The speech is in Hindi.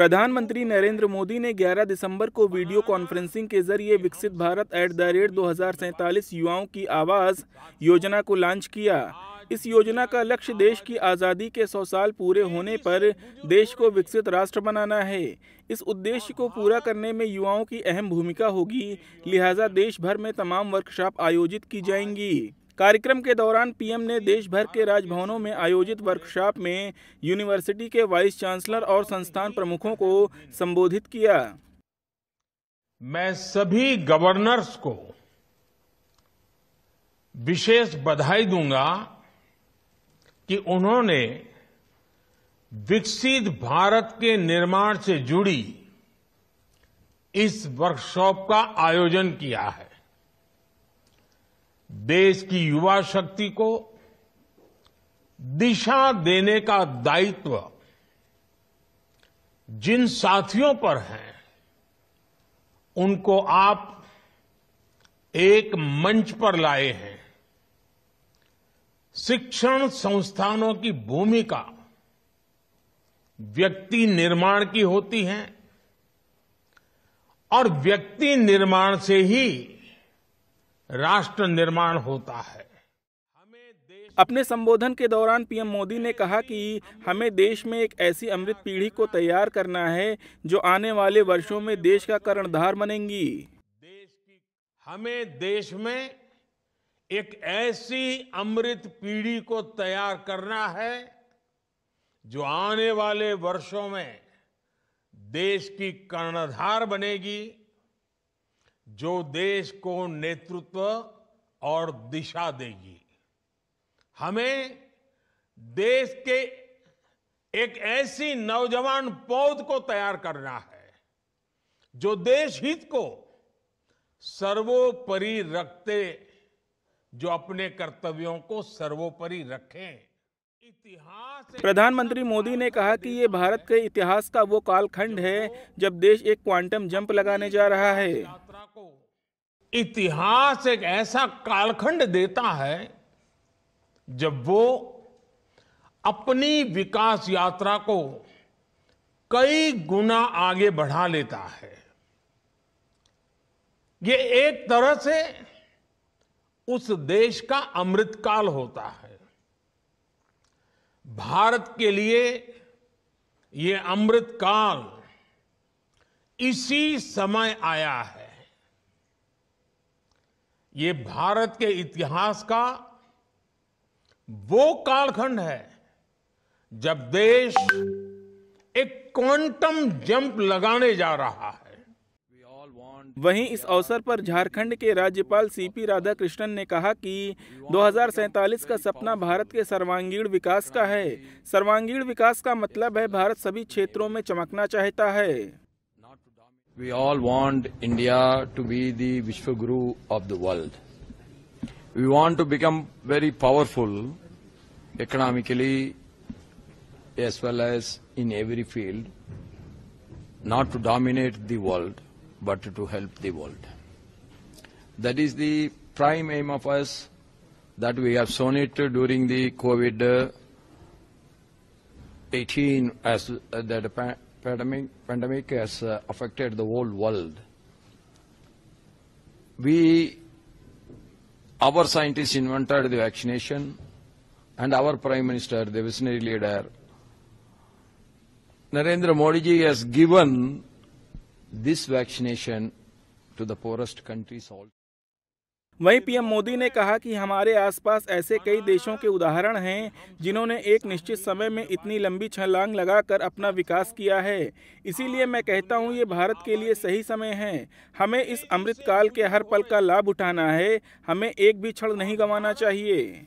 प्रधानमंत्री नरेंद्र मोदी ने 11 दिसंबर को वीडियो कॉन्फ्रेंसिंग के जरिए विकसित भारत एट द रेट दो युवाओं की आवाज़ योजना को लॉन्च किया इस योजना का लक्ष्य देश की आज़ादी के सौ साल पूरे होने पर देश को विकसित राष्ट्र बनाना है इस उद्देश्य को पूरा करने में युवाओं की अहम भूमिका होगी लिहाजा देश भर में तमाम वर्कशॉप आयोजित की जाएंगी कार्यक्रम के दौरान पीएम ने देश भर के राजभवनों में आयोजित वर्कशॉप में यूनिवर्सिटी के वाइस चांसलर और संस्थान प्रमुखों को संबोधित किया मैं सभी गवर्नर्स को विशेष बधाई दूंगा कि उन्होंने विकसित भारत के निर्माण से जुड़ी इस वर्कशॉप का आयोजन किया है देश की युवा शक्ति को दिशा देने का दायित्व जिन साथियों पर है उनको आप एक मंच पर लाए हैं शिक्षण संस्थानों की भूमिका व्यक्ति निर्माण की होती है और व्यक्ति निर्माण से ही राष्ट्र निर्माण होता है अपने संबोधन के दौरान पीएम मोदी ने कहा कि हमें देश में एक ऐसी अमृत पीढ़ी को तैयार करना है जो आने वाले वर्षों में देश का कर्णधार बनेंगी देश की हमें देश में एक ऐसी अमृत पीढ़ी को तैयार करना है जो आने वाले वर्षों में देश की कर्णधार बनेगी जो देश को नेतृत्व और दिशा देगी हमें देश के एक ऐसी नौजवान पौध को तैयार करना है जो देश हित को सर्वोपरि रखते जो अपने कर्तव्यों को सर्वोपरि रखें प्रधानमंत्री मोदी ने कहा कि ये भारत के इतिहास का वो कालखंड है जब देश एक क्वांटम जंप लगाने जा रहा है इतिहास एक ऐसा कालखंड देता है जब वो अपनी विकास यात्रा को कई गुना आगे बढ़ा लेता है ये एक तरह से उस देश का अमृतकाल होता है भारत के लिए ये अमृत काल इसी समय आया है ये भारत के इतिहास का वो कालखंड है जब देश एक क्वांटम जंप लगाने जा रहा है वहीं इस अवसर पर झारखंड के राज्यपाल सीपी राधाकृष्णन ने कहा कि दो का सपना भारत के सर्वांगीण विकास का है सर्वांगीण विकास का मतलब है भारत सभी क्षेत्रों में चमकना चाहता है We all want India to be the Vishwaguru of the world. We want to become very powerful economically as well as in every field, not to dominate the world. but to help the world. That is the prime aim of us that we have shown it during the COVID-18 uh, as uh, the pandemic, pandemic has uh, affected the whole world. We, our scientists invented the vaccination and our Prime Minister, the visionary leader, Narendra Modi ji has given this vaccination to the poorest countries all वहीं पीएम मोदी ने कहा कि हमारे आसपास ऐसे कई देशों के उदाहरण हैं जिन्होंने एक निश्चित समय में इतनी लंबी छलांग लगाकर अपना विकास किया है इसीलिए मैं कहता हूं ये भारत के लिए सही समय है हमें इस अमृतकाल के हर पल का लाभ उठाना है हमें एक भी क्षण नहीं गंवाना चाहिए